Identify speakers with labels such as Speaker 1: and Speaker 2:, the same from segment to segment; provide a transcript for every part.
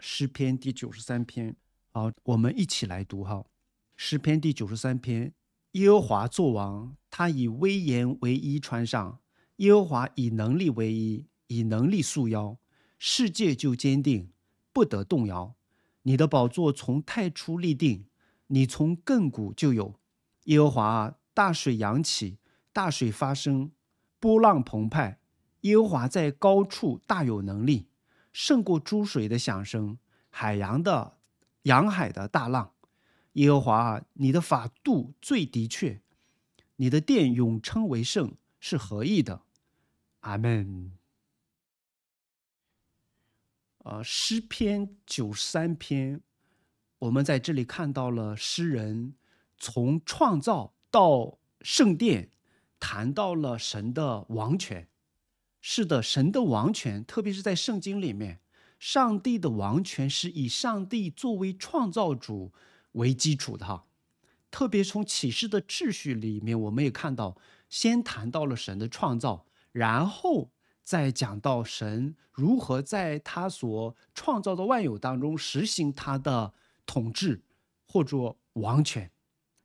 Speaker 1: 诗篇第九十三篇，好，我们一起来读哈。诗篇第九十三篇，耶和华作王，他以威严为衣穿上；耶和华以能力为衣，以能力束腰，世界就坚定，不得动摇。你的宝座从太初立定，你从亘古就有。耶和华啊，大水扬起，大水发生，波浪澎湃。耶和华在高处大有能力。胜过诸水的响声，海洋的洋海的大浪，耶和华啊，你的法度最的确，你的殿永称为圣，是何意的？阿门。呃，诗篇九十三篇，我们在这里看到了诗人从创造到圣殿，谈到了神的王权。是的，神的王权，特别是在圣经里面，上帝的王权是以上帝作为创造主为基础的哈。特别从启示的秩序里面，我们也看到，先谈到了神的创造，然后再讲到神如何在他所创造的万有当中实行他的统治或者王权。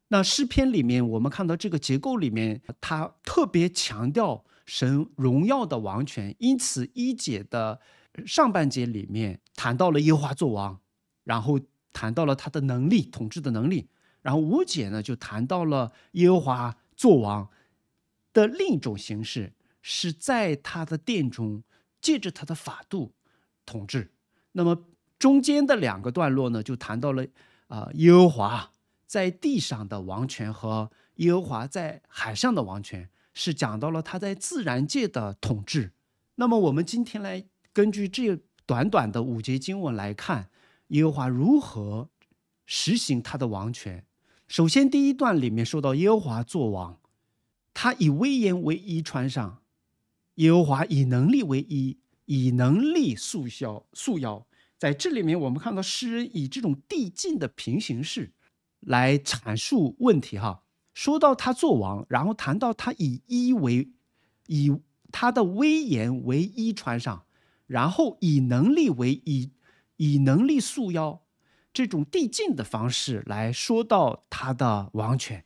Speaker 1: 那诗篇里面，我们看到这个结构里面，它特别强调。神荣耀的王权，因此一节的上半节里面谈到了耶和华作王，然后谈到了他的能力、统治的能力。然后五节呢就谈到了耶和华作王的另一种形式，是在他的殿中，借着他的法度统治。那么中间的两个段落呢，就谈到了啊耶和华在地上的王权和耶和华在海上的王权。是讲到了他在自然界的统治。那么，我们今天来根据这短短的五节经文来看耶和华如何实行他的王权。首先，第一段里面说到耶和华作王，他以威严为衣穿上耶和华以能力为衣，以能力塑腰塑腰。在这里面，我们看到诗人以这种递进的平行式来阐述问题，哈。说到他做王，然后谈到他以一为，以他的威严为一穿上，然后以能力为以，以能力束腰，这种递进的方式来说到他的王权。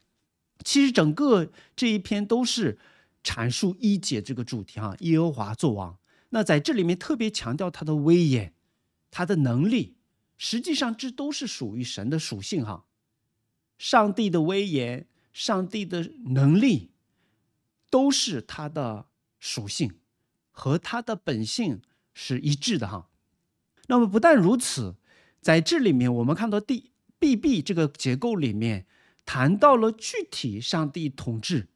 Speaker 1: 其实整个这一篇都是阐述一姐这个主题哈，耶和华作王。那在这里面特别强调他的威严，他的能力，实际上这都是属于神的属性哈，上帝的威严。上帝的能力，都是他的属性，和他的本性是一致的哈。那么不但如此，在这里面我们看到第 B B 这个结构里面谈到了具体上帝统治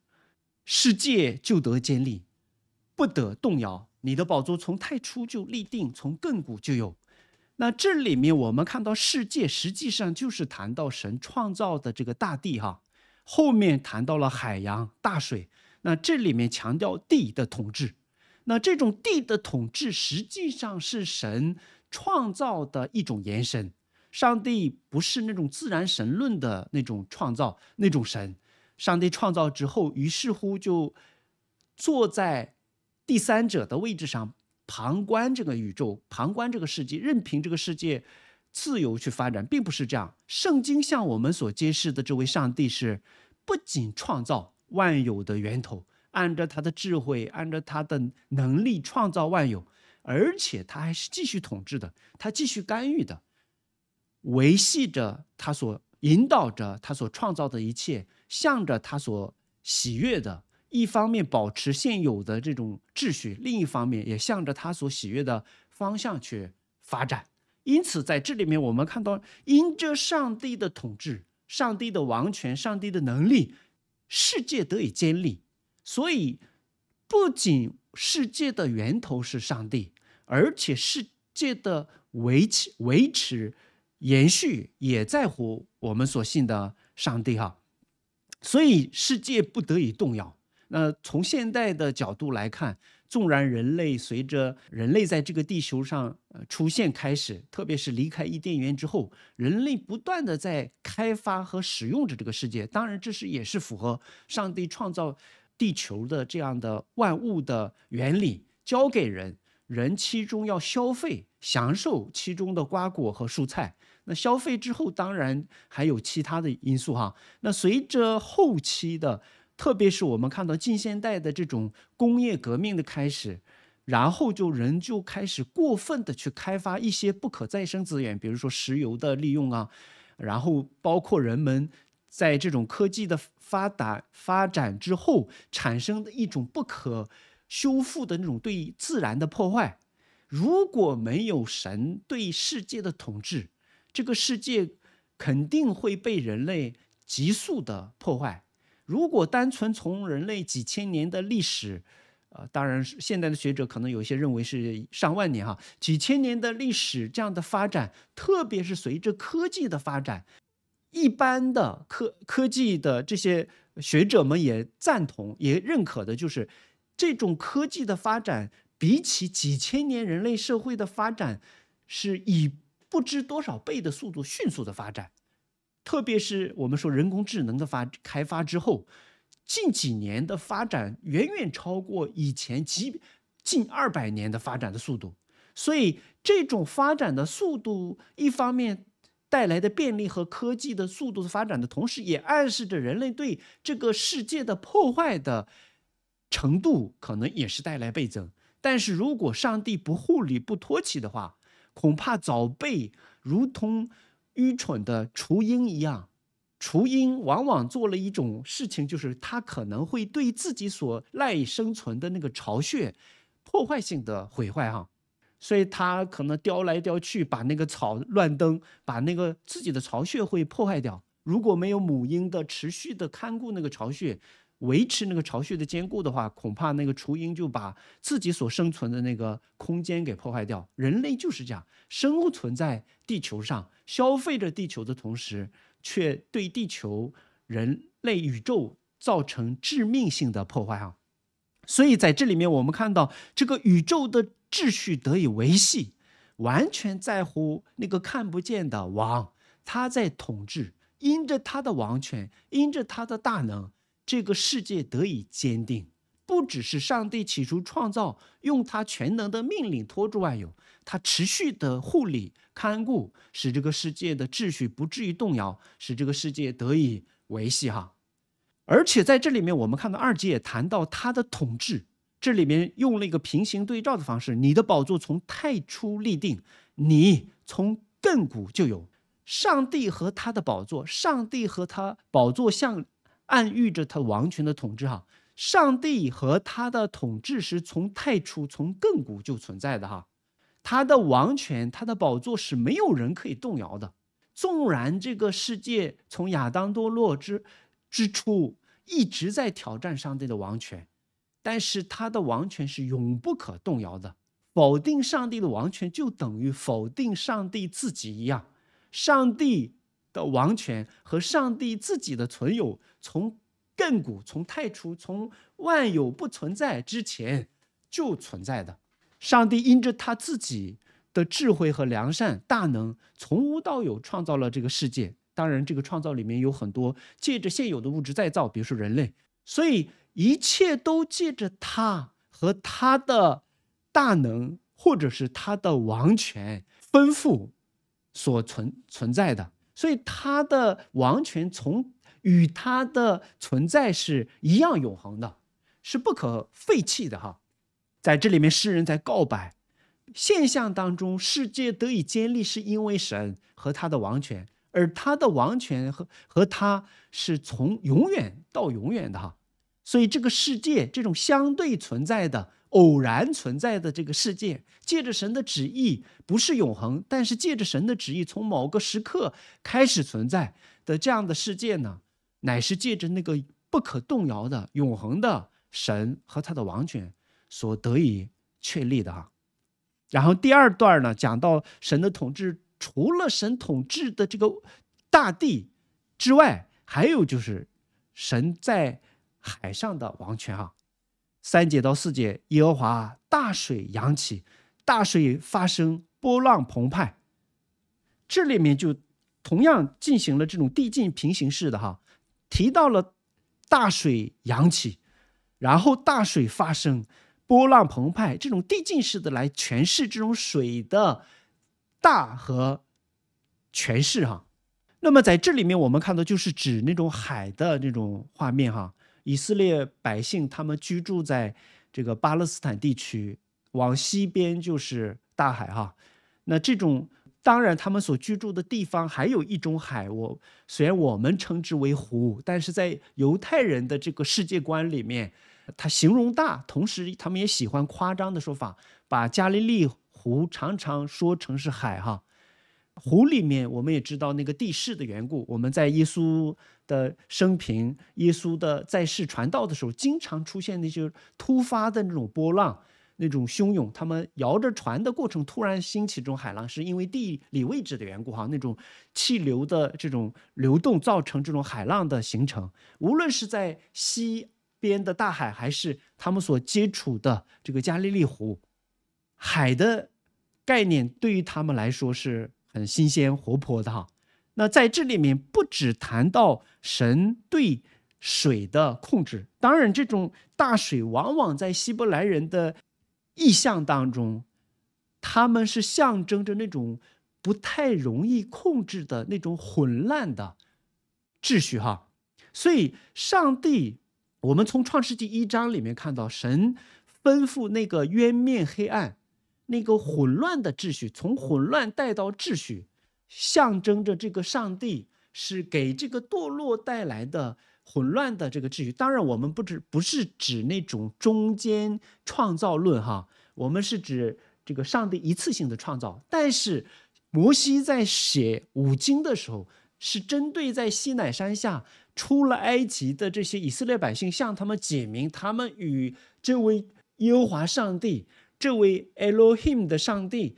Speaker 1: 世界就得建立，不得动摇。你的宝座从太初就立定，从亘古就有。那这里面我们看到世界实际上就是谈到神创造的这个大地哈。后面谈到了海洋大水，那这里面强调地的统治，那这种地的统治实际上是神创造的一种延伸。上帝不是那种自然神论的那种创造那种神，上帝创造之后，于是乎就坐在第三者的位置上旁观这个宇宙，旁观这个世界，任凭这个世界。自由去发展，并不是这样。圣经向我们所揭示的这位上帝是，不仅创造万有的源头，按照他的智慧，按照他的能力创造万有，而且他还是继续统治的，他继续干预的，维系着他所引导着他所创造的一切，向着他所喜悦的，一方面保持现有的这种秩序，另一方面也向着他所喜悦的方向去发展。因此，在这里面，我们看到，因着上帝的统治、上帝的王权、上帝的能力，世界得以建立。所以，不仅世界的源头是上帝，而且世界的维持、维持、延续也在乎我们所信的上帝哈。所以，世界不得以动摇。那从现代的角度来看。纵然人类随着人类在这个地球上呃出现开始，特别是离开伊甸园之后，人类不断的在开发和使用着这个世界。当然，这是也是符合上帝创造地球的这样的万物的原理，教给人人其中要消费享受其中的瓜果和蔬菜。那消费之后，当然还有其他的因素哈。那随着后期的。特别是我们看到近现代的这种工业革命的开始，然后就人就开始过分的去开发一些不可再生资源，比如说石油的利用啊，然后包括人们在这种科技的发达发展之后产生的一种不可修复的那种对自然的破坏。如果没有神对世界的统治，这个世界肯定会被人类急速的破坏。如果单纯从人类几千年的历史，呃，当然是现代的学者可能有些认为是上万年哈，几千年的历史这样的发展，特别是随着科技的发展，一般的科科技的这些学者们也赞同也认可的就是，这种科技的发展比起几千年人类社会的发展，是以不知多少倍的速度迅速的发展。特别是我们说人工智能的发开发之后，近几年的发展远远超过以前几近二百年的发展的速度，所以这种发展的速度一方面带来的便利和科技的速度的发展的同时，也暗示着人类对这个世界的破坏的程度可能也是带来倍增。但是如果上帝不护理不托起的话，恐怕早被如同。愚蠢的雏鹰一样，雏鹰往往做了一种事情，就是它可能会对自己所赖以生存的那个巢穴，破坏性的毁坏哈，所以它可能叼来叼去，把那个草乱蹬，把那个自己的巢穴会破坏掉。如果没有母鹰的持续的看顾那个巢穴。维持那个巢穴的坚固的话，恐怕那个雏鹰就把自己所生存的那个空间给破坏掉。人类就是这样，生物存在地球上，消费着地球的同时，却对地球、人类、宇宙造成致命性的破坏啊！所以在这里面，我们看到这个宇宙的秩序得以维系，完全在乎那个看不见的王，他在统治，因着他的王权，因着他的大能。这个世界得以坚定，不只是上帝起初创造，用他全能的命令托住万有，他持续的护理看顾，使这个世界的秩序不至于动摇，使这个世界得以维系。哈，而且在这里面，我们看到二姐也谈到他的统治，这里面用了一个平行对照的方式：你的宝座从太初立定，你从亘古就有。上帝和他的宝座，上帝和他宝座像。暗喻着他王权的统治哈，上帝和他的统治是从太初、从亘古就存在的哈，他的王权、他的宝座是没有人可以动摇的，纵然这个世界从亚当堕落之之初一直在挑战上帝的王权，但是他的王权是永不可动摇的，否定上帝的王权就等于否定上帝自己一样，上帝。的王权和上帝自己的存有，从亘古、从太初、从万有不存在之前就存在的。上帝因着他自己的智慧和良善大能，从无到有创造了这个世界。当然，这个创造里面有很多借着现有的物质再造，比如说人类。所以，一切都借着他和他的大能，或者是他的王权丰富所存存在的。所以他的王权从与他的存在是一样永恒的，是不可废弃的哈。在这里面，诗人在告白现象当中，世界得以建立，是因为神和他的王权，而他的王权和和他是从永远到永远的哈。所以这个世界，这种相对存在的、偶然存在的这个世界，借着神的旨意，不是永恒，但是借着神的旨意，从某个时刻开始存在的这样的世界呢，乃是借着那个不可动摇的永恒的神和他的王权所得以确立的哈。然后第二段呢，讲到神的统治，除了神统治的这个大地之外，还有就是神在。海上的王权啊，三节到四节，耶和华大水扬起，大水发生波浪澎湃。这里面就同样进行了这种递进平行式的哈，提到了大水扬起，然后大水发生波浪澎湃，这种递进式的来诠释这种水的大和诠释哈。那么在这里面，我们看到就是指那种海的那种画面哈。以色列百姓他们居住在这个巴勒斯坦地区，往西边就是大海哈。那这种当然，他们所居住的地方还有一种海，我虽然我们称之为湖，但是在犹太人的这个世界观里面，它形容大，同时他们也喜欢夸张的说法，把加利利湖常常说成是海哈。湖里面，我们也知道那个地势的缘故。我们在耶稣的生平、耶稣的在世传道的时候，经常出现那些突发的那种波浪、那种汹涌。他们摇着船的过程，突然兴起这种海浪，是因为地理位置的缘故哈。那种气流的这种流动，造成这种海浪的形成。无论是在西边的大海，还是他们所接触的这个加利利湖，海的概念对于他们来说是。很新鲜、活泼的哈，那在这里面不只谈到神对水的控制，当然这种大水往往在希伯来人的意象当中，他们是象征着那种不太容易控制的那种混乱的秩序哈，所以上帝，我们从创世纪一章里面看到，神吩咐那个渊面黑暗。那个混乱的秩序，从混乱带到秩序，象征着这个上帝是给这个堕落带来的混乱的这个秩序。当然，我们不指不是指那种中间创造论哈，我们是指这个上帝一次性的创造。但是，摩西在写五经的时候，是针对在西奈山下出了埃及的这些以色列百姓，向他们解明他们与这位耶和华上帝。这位 Elohim 的上帝，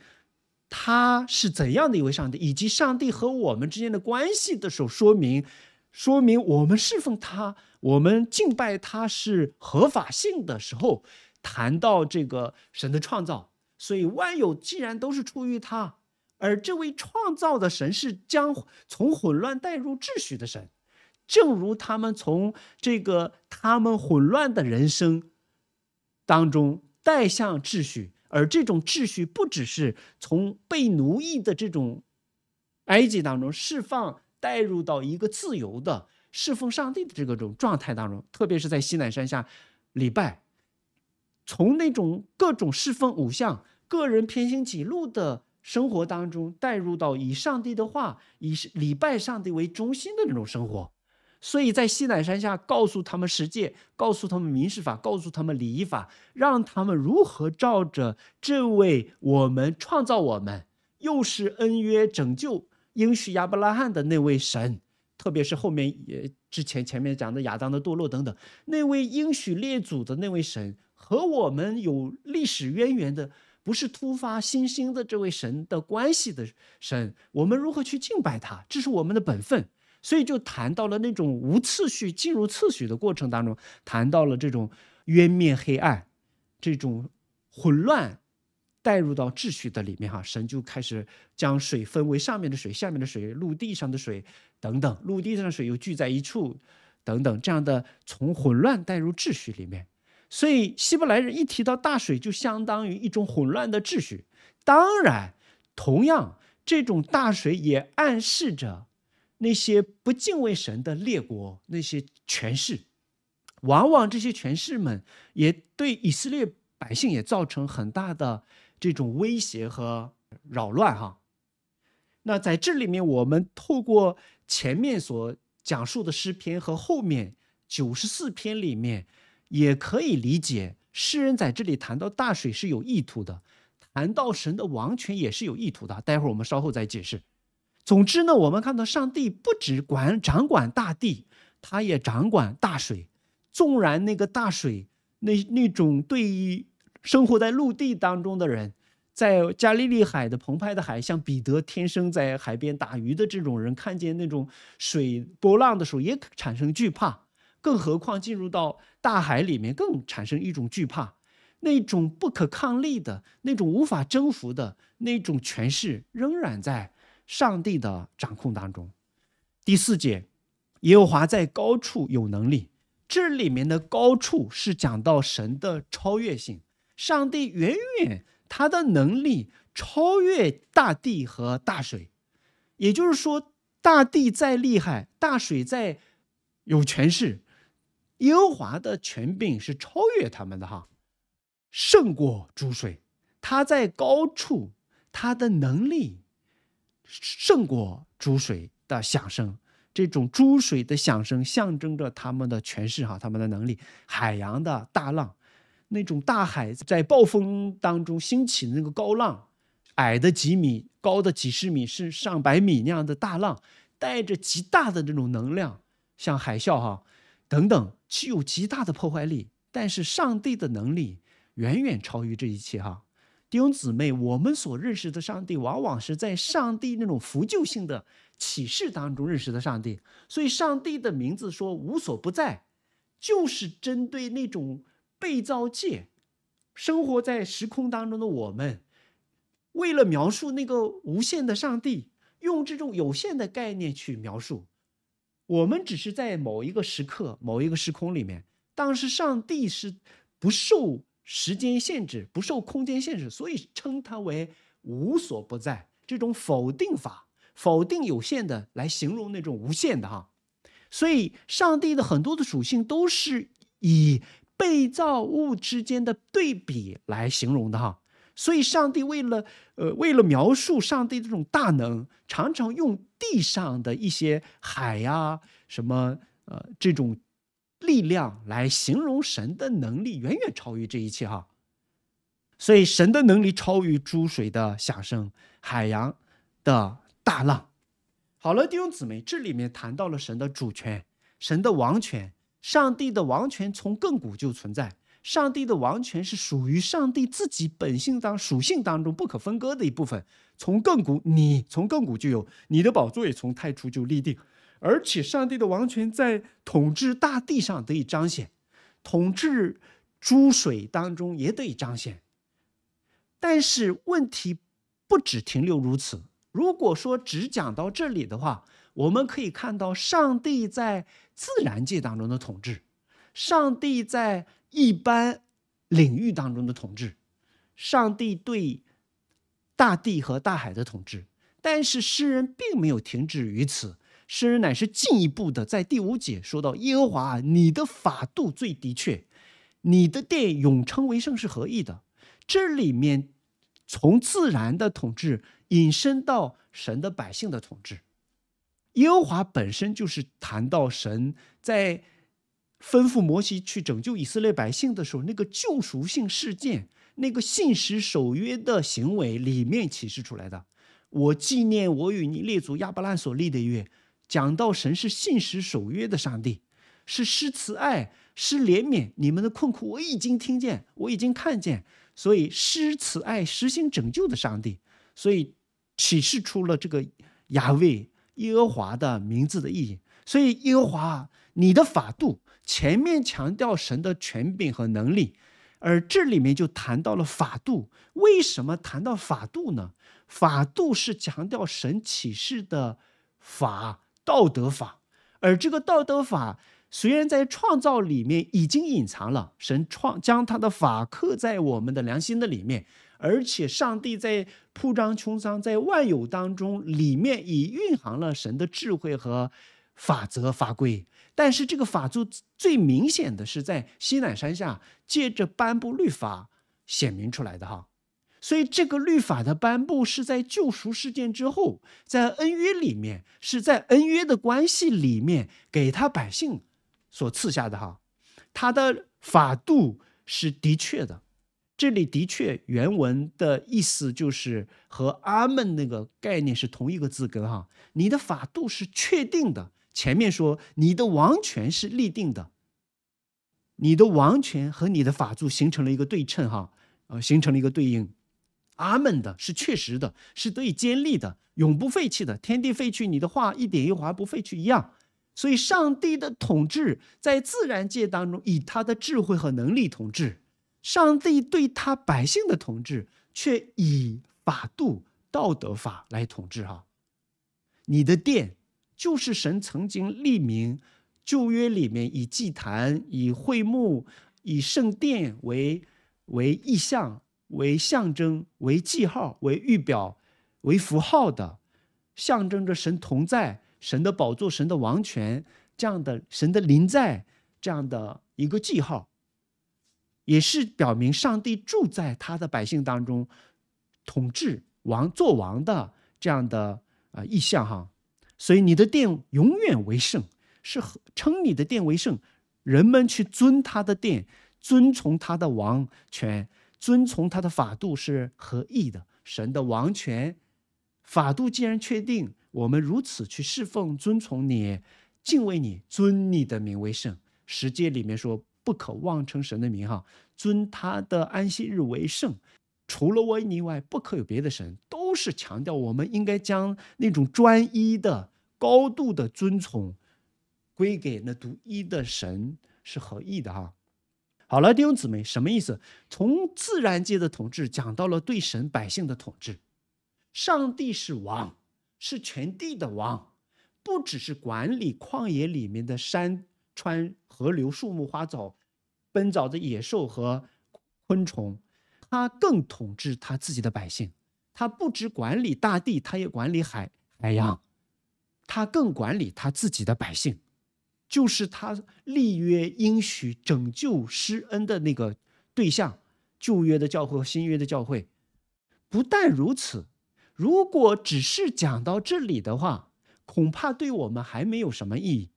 Speaker 1: 他是怎样的一位上帝，以及上帝和我们之间的关系的时候，说明说明我们侍奉他，我们敬拜他是合法性的时候，谈到这个神的创造，所以万有既然都是出于他，而这位创造的神是将从混乱带入秩序的神，正如他们从这个他们混乱的人生当中。带向秩序，而这种秩序不只是从被奴役的这种埃及当中释放，带入到一个自由的侍奉上帝的这个种状态当中，特别是在西南山下礼拜，从那种各种侍奉偶像、个人偏行己路的生活当中，带入到以上帝的话、以礼拜上帝为中心的那种生活。所以在西乃山下，告诉他们十诫，告诉他们民事法，告诉他们礼仪法，让他们如何照着这位我们创造我们，又是恩约拯救应许亚伯拉罕的那位神，特别是后面也之前前面讲的亚当的堕落等等，那位应许列祖的那位神和我们有历史渊源的，不是突发新兴的这位神的关系的神，我们如何去敬拜他？这是我们的本分。所以就谈到了那种无次序进入次序的过程当中，谈到了这种冤灭黑暗，这种混乱带入到秩序的里面哈，神就开始将水分为上面的水、下面的水、陆地上的水等等，陆地上的水又聚在一处等等，这样的从混乱带入秩序里面。所以希伯来人一提到大水，就相当于一种混乱的秩序。当然，同样这种大水也暗示着。那些不敬畏神的列国，那些权势，往往这些权势们也对以色列百姓也造成很大的这种威胁和扰乱哈。那在这里面，我们透过前面所讲述的诗篇和后面九十四篇里面，也可以理解诗人在这里谈到大水是有意图的，谈到神的王权也是有意图的。待会儿我们稍后再解释。总之呢，我们看到上帝不只管掌管大地，他也掌管大水。纵然那个大水，那那种对于生活在陆地当中的人，在加利利海的澎湃的海，像彼得天生在海边打鱼的这种人，看见那种水波浪的时候，也产生惧怕。更何况进入到大海里面，更产生一种惧怕。那种不可抗力的那种无法征服的那种权势，仍然在。上帝的掌控当中，第四节，耶和华在高处有能力。这里面的高处是讲到神的超越性，上帝远远他的能力超越大地和大水，也就是说，大地再厉害，大水再有权势，耶和华的权柄是超越他们的哈，胜过诸水。他在高处，他的能力。胜过诸水的响声，这种诸水的响声象征着他们的权势哈，他们的能力。海洋的大浪，那种大海在暴风当中兴起的那个高浪，矮的几米，高的几十米，是上百米那样的大浪，带着极大的那种能量，像海啸哈等等，具有极大的破坏力。但是上帝的能力远远超于这一切哈。弟兄姊妹，我们所认识的上帝，往往是在上帝那种福救性的启示当中认识的上帝。所以，上帝的名字说无所不在，就是针对那种被造界、生活在时空当中的我们。为了描述那个无限的上帝，用这种有限的概念去描述。我们只是在某一个时刻、某一个时空里面，但是上帝是不受。时间限制不受空间限制，所以称它为无所不在。这种否定法，否定有限的来形容那种无限的哈。所以上帝的很多的属性都是以被造物之间的对比来形容的哈。所以上帝为了呃，为了描述上帝这种大能，常常用地上的一些海呀什么呃这种。力量来形容神的能力远远超于这一切哈，所以神的能力超于诸水的响声，海洋的大浪。好了，弟兄姊妹，这里面谈到了神的主权，神的王权，上帝的王权从亘古就存在，上帝的王权是属于上帝自己本性当属性当中不可分割的一部分，从亘古你从亘古就有，你的宝座也从太初就立定。而且，上帝的王权在统治大地上得以彰显，统治诸水当中也得以彰显。但是，问题不只停留如此。如果说只讲到这里的话，我们可以看到上帝在自然界当中的统治，上帝在一般领域当中的统治，上帝对大地和大海的统治。但是，诗人并没有停止于此。诗人乃是进一步的，在第五节说到：“耶和华，你的法度最的确，你的殿永称为圣。”是何意的？这里面从自然的统治引申到神的百姓的统治。耶和华本身就是谈到神在吩咐摩西去拯救以色列百姓的时候，那个救赎性事件，那个信实守约的行为里面启示出来的。我纪念我与你列祖亚伯拉罕所立的约。讲到神是信实守约的上帝，是施慈爱、施怜悯你们的困苦，我已经听见，我已经看见。所以施慈爱、实行拯救的上帝，所以启示出了这个亚卫耶和华的名字的意义。所以耶和华，你的法度前面强调神的权柄和能力，而这里面就谈到了法度。为什么谈到法度呢？法度是强调神启示的法。道德法，而这个道德法虽然在创造里面已经隐藏了，神创将他的法刻在我们的良心的里面，而且上帝在铺张穹苍、在万有当中里面已蕴含了神的智慧和法则法规，但是这个法柱最明显的是在西南山下，借着颁布律法显明出来的哈。所以这个律法的颁布是在救赎事件之后，在恩约里面，是在恩约的关系里面给他百姓所赐下的哈，他的法度是的确的。这里的确原文的意思就是和阿门那个概念是同一个字根哈，你的法度是确定的。前面说你的王权是立定的，你的王权和你的法度形成了一个对称哈，呃，形成了一个对应。阿门的，是确实的，是得以坚立的，永不废弃的。天地废去，你的话一点一划不废去一样。所以，上帝的统治在自然界当中，以他的智慧和能力统治；上帝对他百姓的统治，却以法度、道德法来统治。哈，你的殿就是神曾经立名旧约里面以祭坛、以会幕、以圣殿为为意象。为象征、为记号、为预表、为符号的，象征着神同在、神的宝座、神的王权这样的神的临在这样的一个记号，也是表明上帝住在他的百姓当中，统治王做王的这样的啊意象哈。所以你的殿永远为圣，是称你的殿为圣，人们去尊他的殿，尊崇他的王权。遵从他的法度是合意的。神的王权法度既然确定，我们如此去侍奉、遵从你，敬畏你，尊你的名为圣。十诫里面说，不可妄称神的名哈，尊他的安息日为圣。除了我以外，不可有别的神，都是强调我们应该将那种专一的、高度的尊崇归给那独一的神，是合意的哈。好了，弟兄姊妹，什么意思？从自然界的统治讲到了对神百姓的统治。上帝是王，是全地的王，不只是管理旷野里面的山川、河流、树木、花草、奔走的野兽和昆虫，他更统治他自己的百姓。他不只管理大地，他也管理海海洋，他更管理他自己的百姓。就是他立约应许拯救施恩的那个对象，旧约的教会和新约的教会。不但如此，如果只是讲到这里的话，恐怕对我们还没有什么意义。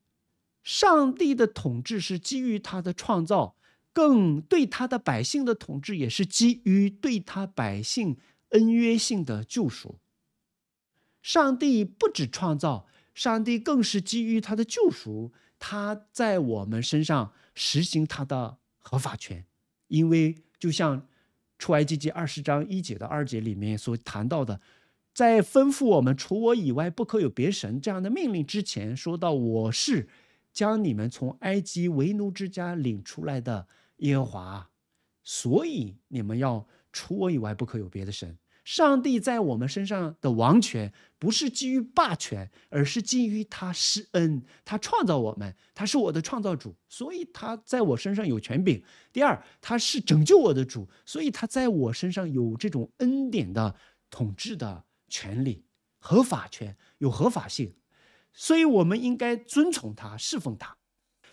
Speaker 1: 上帝的统治是基于他的创造，更对他的百姓的统治也是基于对他百姓恩约性的救赎。上帝不止创造，上帝更是基于他的救赎。他在我们身上实行他的合法权，因为就像出埃及记二十章一节到二节里面所谈到的，在吩咐我们除我以外不可有别神这样的命令之前，说到我是将你们从埃及为奴之家领出来的耶和华，所以你们要除我以外不可有别的神。上帝在我们身上的王权不是基于霸权，而是基于他施恩，他创造我们，他是我的创造主，所以他在我身上有权柄。第二，他是拯救我的主，所以他在我身上有这种恩典的统治的权利、合法权、有合法性，所以我们应该尊崇他、侍奉他。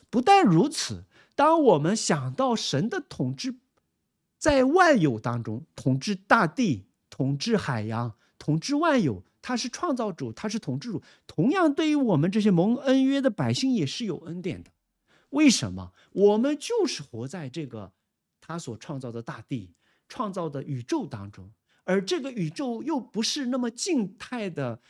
Speaker 1: 不但如此，当我们想到神的统治在万有当中统治大地。统治海洋，统治万有，他是创造主，他是统治主。同样，对于我们这些蒙恩约的百姓也是有恩典的。为什么？我们就是活在这个他所创造的大地、创造的宇宙当中，而这个宇宙又不是那么静态的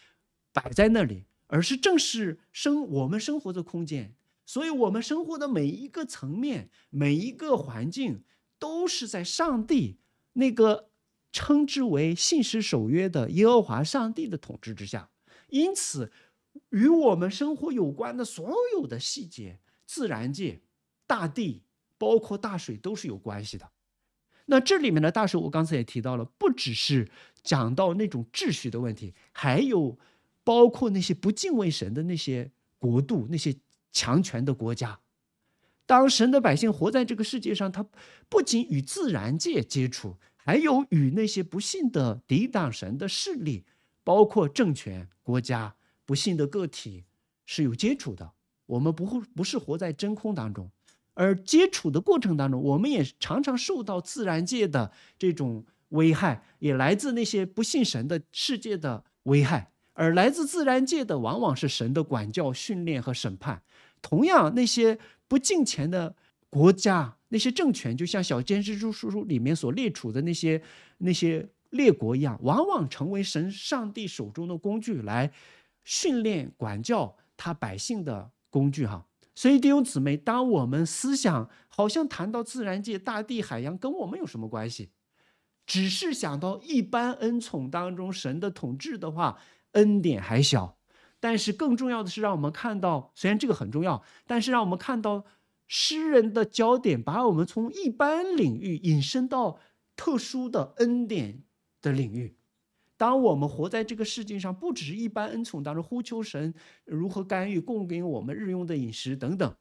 Speaker 1: 摆在那里，而是正是生我们生活的空间。所以，我们生活的每一个层面、每一个环境，都是在上帝那个。称之为信实守约的耶和华上帝的统治之下，因此与我们生活有关的所有的细节，自然界、大地，包括大水，都是有关系的。那这里面的大水，我刚才也提到了，不只是讲到那种秩序的问题，还有包括那些不敬畏神的那些国度、那些强权的国家。当神的百姓活在这个世界上，他不仅与自然界接触。还有与那些不信的抵挡神的势力，包括政权、国家、不信的个体是有接触的。我们不会不是活在真空当中，而接触的过程当中，我们也常常受到自然界的这种危害，也来自那些不信神的世界的危害。而来自自然界的，往往是神的管教、训练和审判。同样，那些不敬虔的。国家那些政权，就像《小尖石柱书》书里面所列出的那些那些列国一样，往往成为神上帝手中的工具，来训练管教他百姓的工具。哈，所以弟兄姊妹，当我们思想好像谈到自然界、大地、海洋，跟我们有什么关系？只是想到一般恩宠当中，神的统治的话，恩典还小，但是更重要的是让我们看到，虽然这个很重要，但是让我们看到。诗人的焦点把我们从一般领域引申到特殊的恩典的领域。当我们活在这个世界上，不只是一般恩宠当中呼求神如何干预、供给我们日用的饮食等等，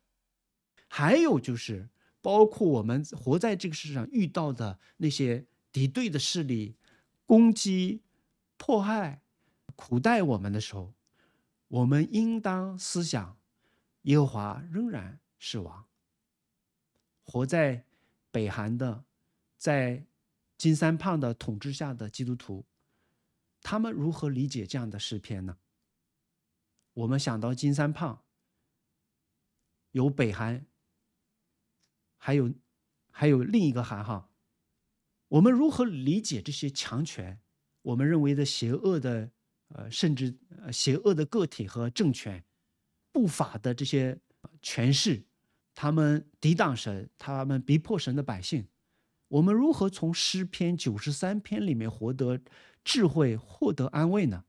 Speaker 1: 还有就是包括我们活在这个世上遇到的那些敌对的势力、攻击、迫害、苦待我们的时候，我们应当思想，耶和华仍然是王。活在北韩的，在金三胖的统治下的基督徒，他们如何理解这样的诗篇呢？我们想到金三胖，有北韩，还有，还有另一个韩哈，我们如何理解这些强权？我们认为的邪恶的，呃，甚至呃，邪恶的个体和政权，不法的这些权势。他们抵挡神，他们逼迫神的百姓。我们如何从诗篇九十三篇里面获得智慧、获得安慰呢？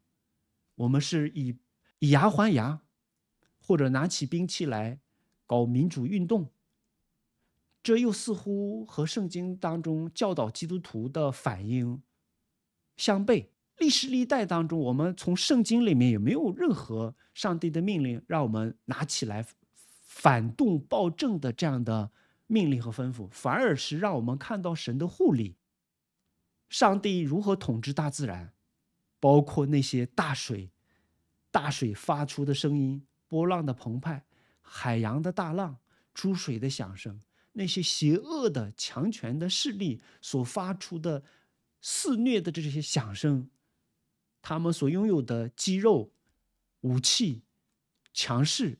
Speaker 1: 我们是以以牙还牙，或者拿起兵器来搞民主运动，这又似乎和圣经当中教导基督徒的反应相悖。历史历代当中，我们从圣经里面也没有任何上帝的命令让我们拿起来。反动暴政的这样的命令和吩咐，反而是让我们看到神的护理，上帝如何统治大自然，包括那些大水，大水发出的声音，波浪的澎湃，海洋的大浪，出水的响声，那些邪恶的强权的势力所发出的肆虐的这些响声，他们所拥有的肌肉、武器、强势。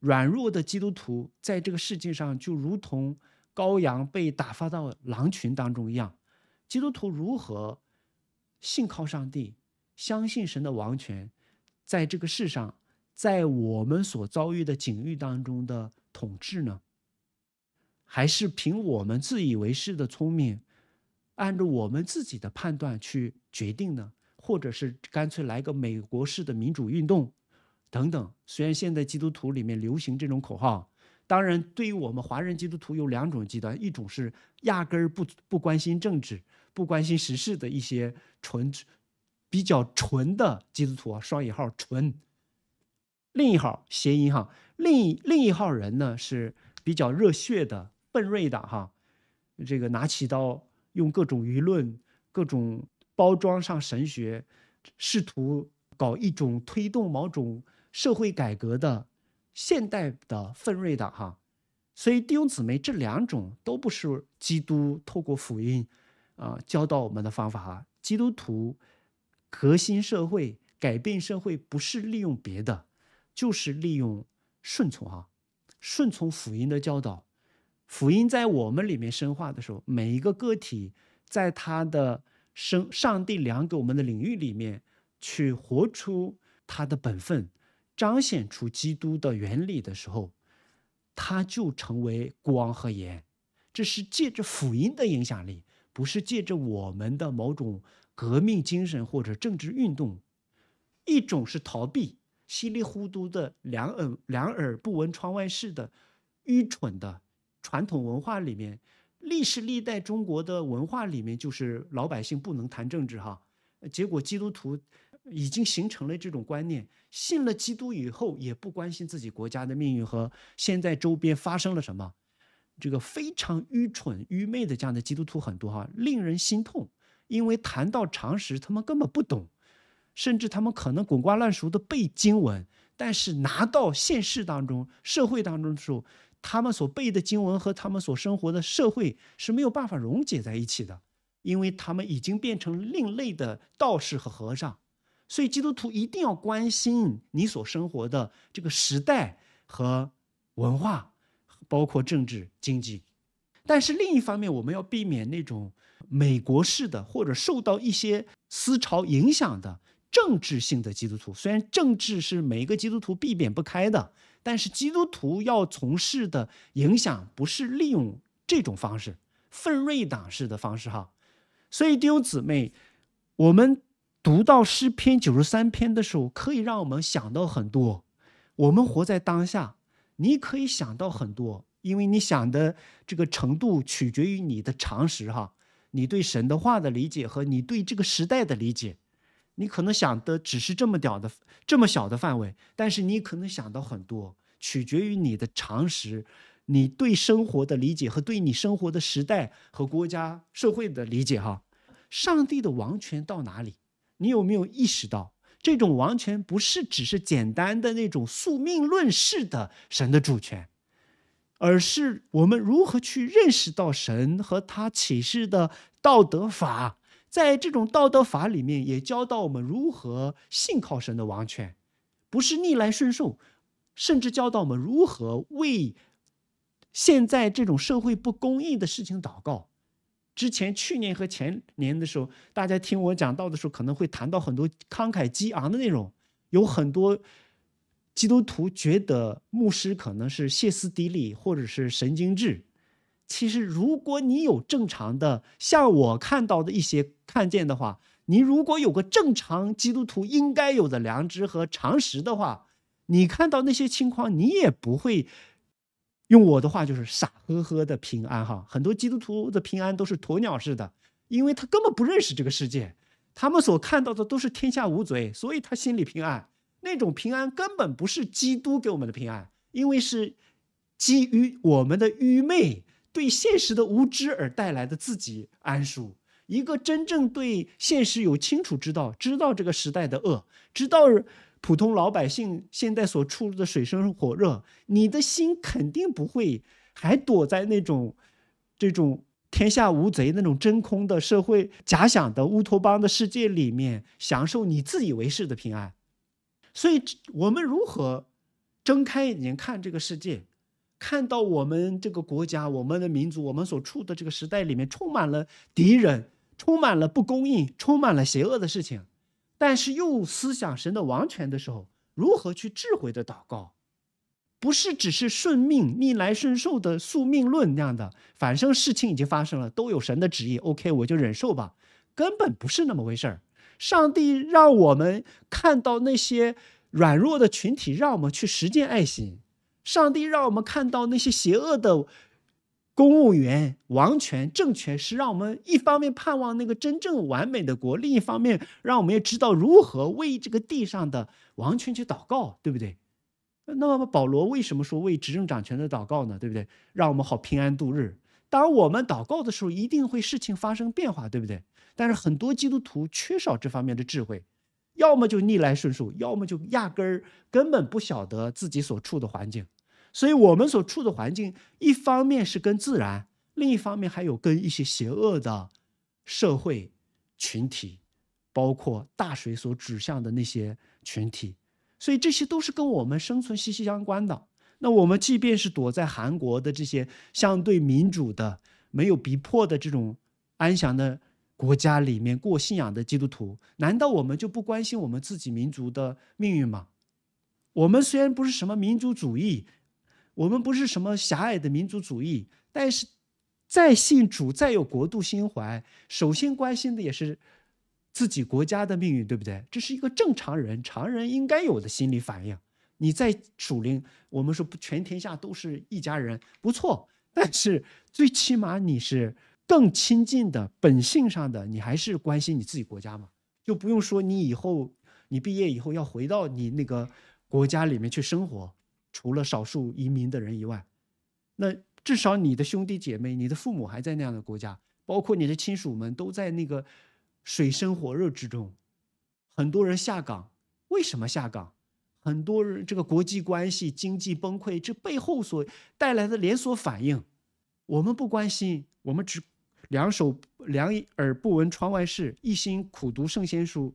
Speaker 1: 软弱的基督徒在这个世界上就如同羔羊被打发到狼群当中一样。基督徒如何信靠上帝，相信神的王权，在这个世上，在我们所遭遇的境遇当中的统治呢？还是凭我们自以为是的聪明，按照我们自己的判断去决定呢？或者是干脆来个美国式的民主运动？等等，虽然现在基督徒里面流行这种口号，当然对于我们华人基督徒有两种极端，一种是压根儿不不关心政治、不关心时事的一些纯比较纯的基督徒，啊，双引号纯，另一号谐音哈，另一另一号人呢是比较热血的、奔瑞的哈，这个拿起刀用各种舆论、各种包装上神学，试图搞一种推动某种。社会改革的、现代的、分锐的，哈，所以弟兄姊妹，这两种都不是基督透过福音啊教导我们的方法，哈。基督徒革新社会、改变社会，不是利用别的，就是利用顺从啊，顺从福音的教导。福音在我们里面深化的时候，每一个个体在他的生上帝量给我们的领域里面，去活出他的本分。彰显出基督的原理的时候，他就成为光和盐。这是借着福音的影响力，不是借着我们的某种革命精神或者政治运动。一种是逃避，稀里糊涂的两耳两耳不闻窗外事的愚蠢的传统文化里面，历史历代中国的文化里面就是老百姓不能谈政治哈。结果基督徒。已经形成了这种观念，信了基督以后也不关心自己国家的命运和现在周边发生了什么，这个非常愚蠢愚昧的这样的基督徒很多哈，令人心痛。因为谈到常识，他们根本不懂，甚至他们可能滚瓜烂熟的背经文，但是拿到现实当中、社会当中的时候，他们所背的经文和他们所生活的社会是没有办法溶解在一起的，因为他们已经变成另类的道士和和尚。所以基督徒一定要关心你所生活的这个时代和文化，包括政治经济。但是另一方面，我们要避免那种美国式的或者受到一些思潮影响的政治性的基督徒。虽然政治是每一个基督徒避免不开的，但是基督徒要从事的影响不是利用这种方式，分瑞党式的方式哈。所以弟兄姊妹，我们。读到诗篇九十三篇的时候，可以让我们想到很多。我们活在当下，你可以想到很多，因为你想的这个程度取决于你的常识哈，你对神的话的理解和你对这个时代的理解。你可能想的只是这么屌的这么小的范围，但是你可能想到很多，取决于你的常识，你对生活的理解和对你生活的时代和国家社会的理解哈。上帝的王权到哪里？你有没有意识到，这种完全不是只是简单的那种宿命论式的神的主权，而是我们如何去认识到神和他启示的道德法？在这种道德法里面，也教导我们如何信靠神的王权，不是逆来顺受，甚至教导我们如何为现在这种社会不公义的事情祷告。之前去年和前年的时候，大家听我讲到的时候，可能会谈到很多慷慨激昂的内容。有很多基督徒觉得牧师可能是歇斯底里或者是神经质。其实，如果你有正常的，像我看到的一些看见的话，你如果有个正常基督徒应该有的良知和常识的话，你看到那些情况，你也不会。用我的话就是傻呵呵的平安哈，很多基督徒的平安都是鸵鸟式的，因为他根本不认识这个世界，他们所看到的都是天下无贼，所以他心里平安。那种平安根本不是基督给我们的平安，因为是基于我们的愚昧对现实的无知而带来的自己安舒。一个真正对现实有清楚知道，知道这个时代的恶，知道。普通老百姓现在所处的水深火热，你的心肯定不会还躲在那种这种天下无贼那种真空的社会假想的乌托邦的世界里面享受你自以为是的平安。所以，我们如何睁开眼睛看这个世界，看到我们这个国家、我们的民族、我们所处的这个时代里面充满了敌人，充满了不公义，充满了邪恶的事情。但是又思想神的王权的时候，如何去智慧的祷告？不是只是顺命、逆来顺受的宿命论那样的，反正事情已经发生了，都有神的旨意，OK，我就忍受吧。根本不是那么回事儿。上帝让我们看到那些软弱的群体，让我们去实践爱心。上帝让我们看到那些邪恶的。公务员、王权、政权是让我们一方面盼望那个真正完美的国，另一方面让我们也知道如何为这个地上的王权去祷告，对不对？那么保罗为什么说为执政掌权的祷告呢？对不对？让我们好平安度日。当我们祷告的时候，一定会事情发生变化，对不对？但是很多基督徒缺少这方面的智慧，要么就逆来顺受，要么就压根儿根本不晓得自己所处的环境。所以，我们所处的环境，一方面是跟自然，另一方面还有跟一些邪恶的社会群体，包括大水所指向的那些群体。所以，这些都是跟我们生存息息相关的。那我们即便是躲在韩国的这些相对民主的、没有逼迫的这种安详的国家里面过信仰的基督徒，难道我们就不关心我们自己民族的命运吗？我们虽然不是什么民族主义。我们不是什么狭隘的民族主义，但是再信主，再有国度心怀，首先关心的也是自己国家的命运，对不对？这是一个正常人、常人应该有的心理反应。你在属灵，我们说不，全天下都是一家人，不错。但是最起码你是更亲近的本性上的，你还是关心你自己国家嘛，就不用说你以后，你毕业以后要回到你那个国家里面去生活。除了少数移民的人以外，那至少你的兄弟姐妹、你的父母还在那样的国家，包括你的亲属们都在那个水深火热之中。很多人下岗，为什么下岗？很多人这个国际关系、经济崩溃，这背后所带来的连锁反应，我们不关心。我们只两手两耳不闻窗外事，一心苦读圣贤书。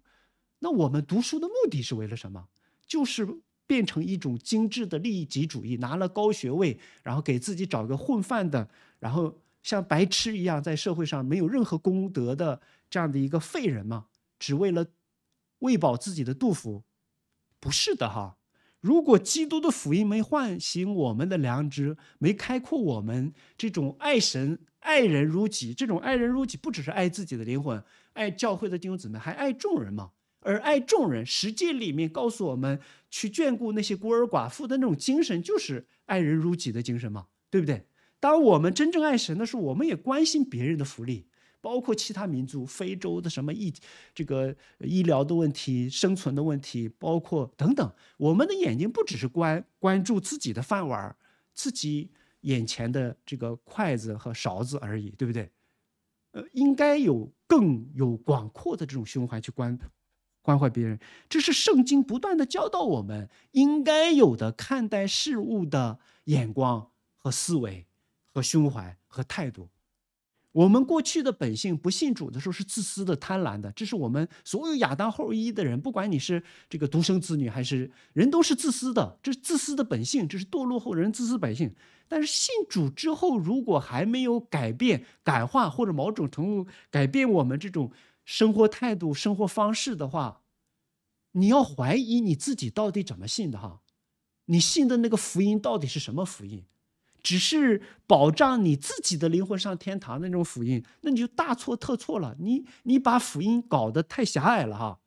Speaker 1: 那我们读书的目的是为了什么？就是。变成一种精致的利益主义，拿了高学位，然后给自己找个混饭的，然后像白痴一样在社会上没有任何功德的这样的一个废人吗？只为了喂饱自己的肚腹？不是的哈！如果基督的福音没唤醒我们的良知，没开阔我们这种爱神、爱人如己，这种爱人如己不只是爱自己的灵魂、爱教会的弟兄姊妹，还爱众人吗？而爱众人，实际里面告诉我们，去眷顾那些孤儿寡妇的那种精神，就是爱人如己的精神嘛，对不对？当我们真正爱神的时候，我们也关心别人的福利，包括其他民族、非洲的什么医这个医疗的问题、生存的问题，包括等等。我们的眼睛不只是关关注自己的饭碗、自己眼前的这个筷子和勺子而已，对不对？呃，应该有更有广阔的这种胸怀去关。关怀别人，这是圣经不断的教导我们应该有的看待事物的眼光和思维、和胸怀和态度。我们过去的本性不信主的时候是自私的、贪婪的，这是我们所有亚当后裔的人，不管你是这个独生子女还是人，都是自私的，这是自私的本性，这是堕落后人自私本性。但是信主之后，如果还没有改变、感化或者某种程度改变我们这种。生活态度、生活方式的话，你要怀疑你自己到底怎么信的哈？你信的那个福音到底是什么福音？只是保障你自己的灵魂上天堂的那种福音，那你就大错特错了。你你把福音搞得太狭隘了哈！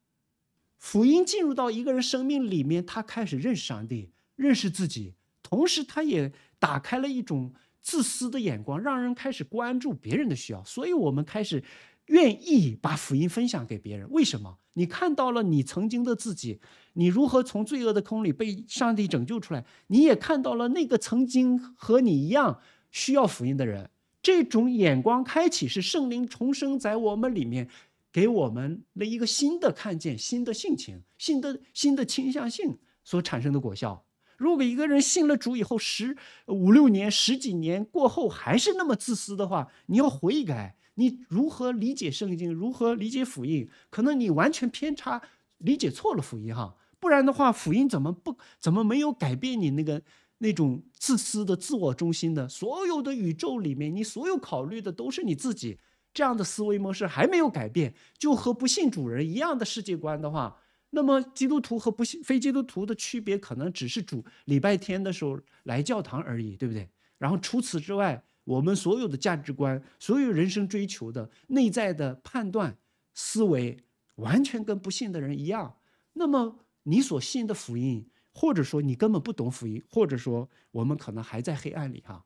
Speaker 1: 福音进入到一个人生命里面，他开始认识上帝、认识自己，同时他也打开了一种自私的眼光，让人开始关注别人的需要。所以我们开始。愿意把福音分享给别人，为什么？你看到了你曾经的自己，你如何从罪恶的坑里被上帝拯救出来？你也看到了那个曾经和你一样需要福音的人。这种眼光开启是圣灵重生在我们里面给我们的一个新的看见、新的性情、新的新的倾向性所产生的果效。如果一个人信了主以后十五六年、十几年过后还是那么自私的话，你要悔改。你如何理解圣经？如何理解福音？可能你完全偏差理解错了福音哈。不然的话，福音怎么不怎么没有改变你那个那种自私的自我中心的？所有的宇宙里面，你所有考虑的都是你自己这样的思维模式还没有改变，就和不信主人一样的世界观的话，那么基督徒和不信非基督徒的区别，可能只是主礼拜天的时候来教堂而已，对不对？然后除此之外。我们所有的价值观、所有人生追求的内在的判断思维，完全跟不信的人一样。那么，你所信的福音，或者说你根本不懂福音，或者说我们可能还在黑暗里哈。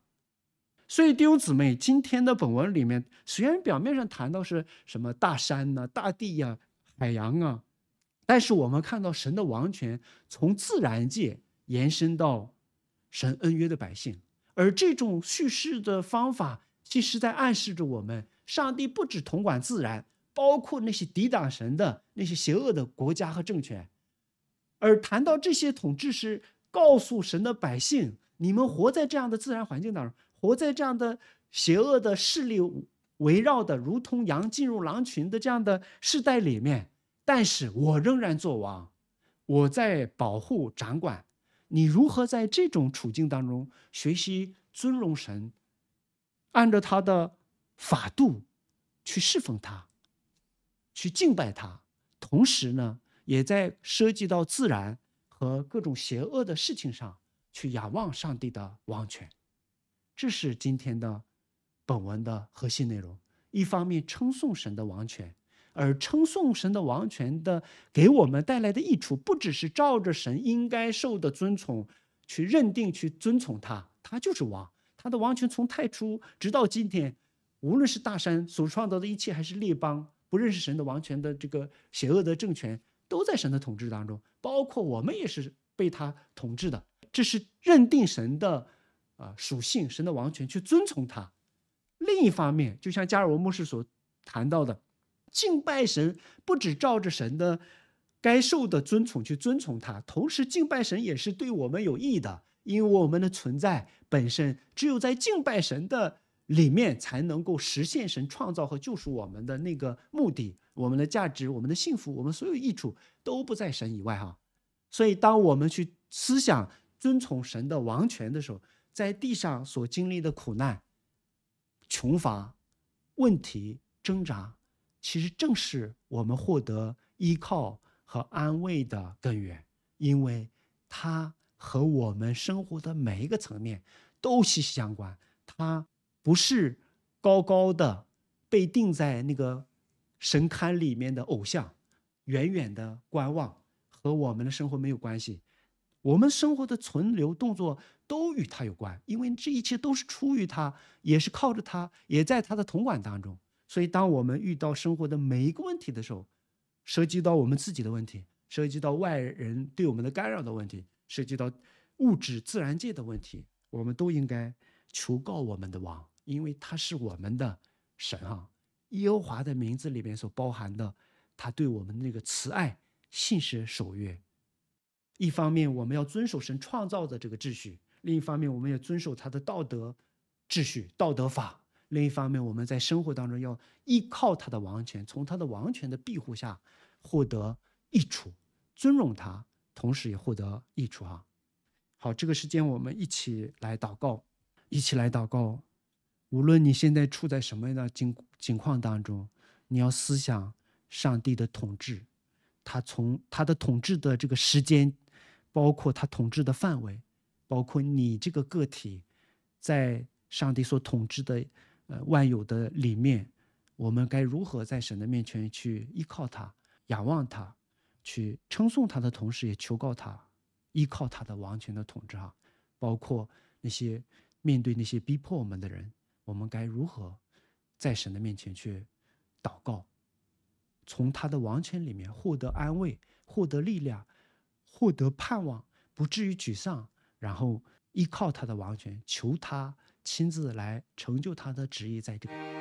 Speaker 1: 所以弟兄姊妹，今天的本文里面，虽然表面上谈到是什么大山呐、大地呀、海洋啊，但是我们看到神的王权从自然界延伸到神恩约的百姓。而这种叙事的方法，其实在暗示着我们：上帝不止统管自然，包括那些抵挡神的那些邪恶的国家和政权。而谈到这些统治时，告诉神的百姓：你们活在这样的自然环境当中，活在这样的邪恶的势力围绕的，如同羊进入狼群的这样的世代里面。但是我仍然做王，我在保护、掌管。你如何在这种处境当中学习尊荣神，按照他的法度去侍奉他，去敬拜他，同时呢，也在涉及到自然和各种邪恶的事情上去仰望上帝的王权，这是今天的本文的核心内容。一方面称颂神的王权。而称颂神的王权的，给我们带来的益处，不只是照着神应该受的尊崇去认定、去尊崇他，他就是王，他的王权从太初直到今天，无论是大山所创造的一切，还是列邦不认识神的王权的这个邪恶的政权，都在神的统治当中，包括我们也是被他统治的。这是认定神的啊属性，神的王权去遵从他。另一方面，就像加尔文牧师所谈到的。敬拜神不只照着神的该受的尊崇去尊崇他，同时敬拜神也是对我们有益的，因为我们的存在本身只有在敬拜神的里面才能够实现神创造和救赎我们的那个目的，我们的价值、我们的幸福、我们所有益处都不在神以外哈。所以，当我们去思想遵从神的王权的时候，在地上所经历的苦难、穷乏、问题、挣扎。其实正是我们获得依靠和安慰的根源，因为它和我们生活的每一个层面都息息相关。它不是高高的被定在那个神龛里面的偶像，远远的观望和我们的生活没有关系。我们生活的存留动作都与它有关，因为这一切都是出于它，也是靠着他，也在他的统管当中。所以，当我们遇到生活的每一个问题的时候，涉及到我们自己的问题，涉及到外人对我们的干扰的问题，涉及到物质自然界的问题，我们都应该求告我们的王，因为他是我们的神啊。耶和华的名字里面所包含的，他对我们的那个慈爱、信实、守约。一方面，我们要遵守神创造的这个秩序；另一方面，我们也遵守他的道德秩序、道德法。另一方面，我们在生活当中要依靠他的王权，从他的王权的庇护下获得益处，尊荣他，同时也获得益处。哈，好，这个时间我们一起来祷告，一起来祷告。无论你现在处在什么样的境境况当中，你要思想上帝的统治，他从他的统治的这个时间，包括他统治的范围，包括你这个个体，在上帝所统治的。呃，万有的里面，我们该如何在神的面前去依靠他、仰望他，去称颂他的同时，也求告他，依靠他的王权的统治啊！包括那些面对那些逼迫我们的人，我们该如何在神的面前去祷告，从他的王权里面获得安慰、获得力量、获得盼望，不至于沮丧，然后依靠他的王权，求他。亲自来成就他的职业，在这。